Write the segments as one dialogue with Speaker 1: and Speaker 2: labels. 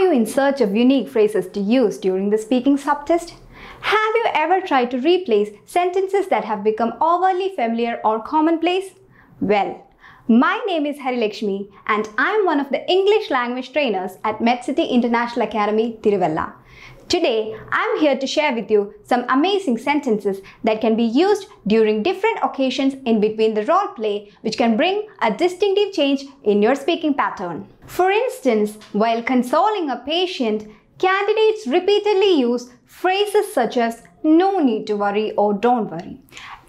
Speaker 1: Are you in search of unique phrases to use during the speaking subtest? Have you ever tried to replace sentences that have become overly familiar or commonplace? Well, my name is Harilakshmi and I am one of the English language trainers at MedCity International Academy, Tiruvalla. Today, I'm here to share with you some amazing sentences that can be used during different occasions in between the role play which can bring a distinctive change in your speaking pattern. For instance, while consoling a patient, candidates repeatedly use phrases such as no need to worry or don't worry.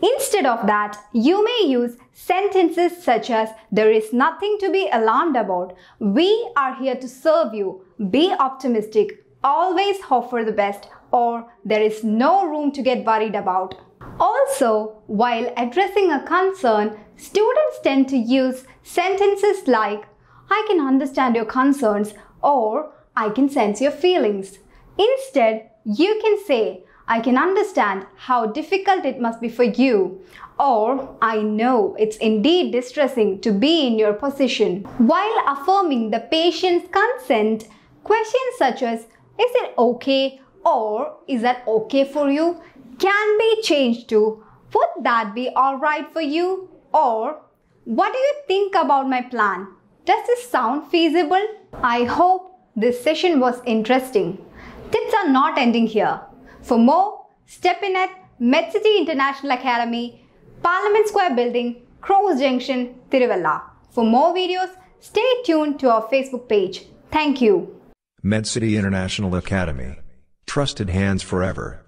Speaker 1: Instead of that, you may use sentences such as there is nothing to be alarmed about, we are here to serve you, be optimistic, always hope for the best or there is no room to get worried about. Also, while addressing a concern, students tend to use sentences like, I can understand your concerns or I can sense your feelings. Instead, you can say, I can understand how difficult it must be for you or I know it's indeed distressing to be in your position. While affirming the patient's consent, questions such as is it okay or is that okay for you? Can be changed to would that be alright for you? Or what do you think about my plan? Does this sound feasible? I hope this session was interesting. Tips are not ending here. For more, step in at MedCity International Academy, Parliament Square Building, Cross Junction, Tiruvalla. For more videos, stay tuned to our Facebook page. Thank you. MedCity International Academy. Trusted hands forever.